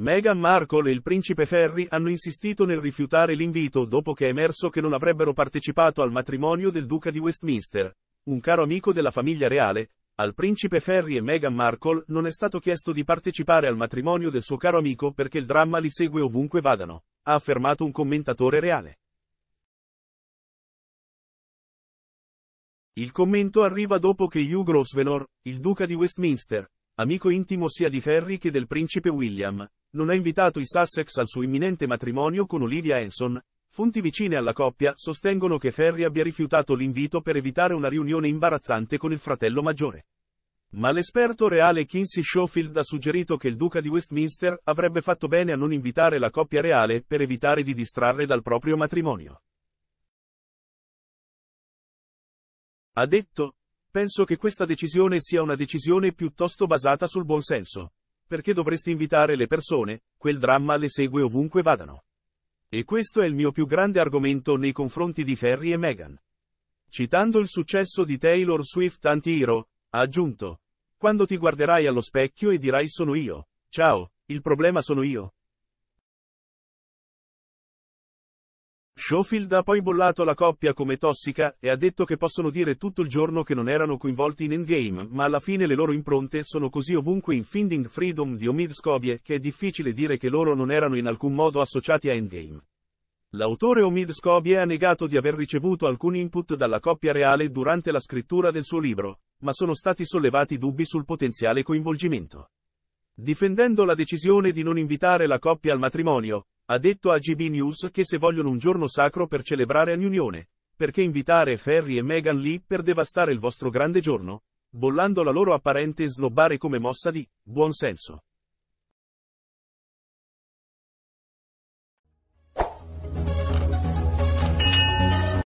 Meghan Markle e il principe Ferry hanno insistito nel rifiutare l'invito dopo che è emerso che non avrebbero partecipato al matrimonio del duca di Westminster, un caro amico della famiglia reale. Al principe Ferry e Meghan Markle non è stato chiesto di partecipare al matrimonio del suo caro amico perché il dramma li segue ovunque vadano, ha affermato un commentatore reale. Il commento arriva dopo che Hugh Grosvenor, il duca di Westminster, amico intimo sia di Ferry che del principe William, non ha invitato i Sussex al suo imminente matrimonio con Olivia Hanson. Fonti vicine alla coppia sostengono che Ferry abbia rifiutato l'invito per evitare una riunione imbarazzante con il fratello maggiore. Ma l'esperto reale Kinsey Schofield ha suggerito che il duca di Westminster avrebbe fatto bene a non invitare la coppia reale per evitare di distrarre dal proprio matrimonio. Ha detto, Penso che questa decisione sia una decisione piuttosto basata sul buonsenso. Perché dovresti invitare le persone, quel dramma le segue ovunque vadano. E questo è il mio più grande argomento nei confronti di Ferry e Meghan. Citando il successo di Taylor Swift Anti-Hero, ha aggiunto. Quando ti guarderai allo specchio e dirai sono io. Ciao, il problema sono io. Schofield ha poi bollato la coppia come tossica e ha detto che possono dire tutto il giorno che non erano coinvolti in Endgame, ma alla fine le loro impronte sono così ovunque in Finding Freedom di Omid Scobie che è difficile dire che loro non erano in alcun modo associati a Endgame. L'autore Omid Scobie ha negato di aver ricevuto alcun input dalla coppia reale durante la scrittura del suo libro, ma sono stati sollevati dubbi sul potenziale coinvolgimento. Difendendo la decisione di non invitare la coppia al matrimonio, ha detto a GB News che se vogliono un giorno sacro per celebrare l'unione, perché invitare Ferry e Meghan Lee per devastare il vostro grande giorno? Bollando la loro apparente snobbare come mossa di buon senso.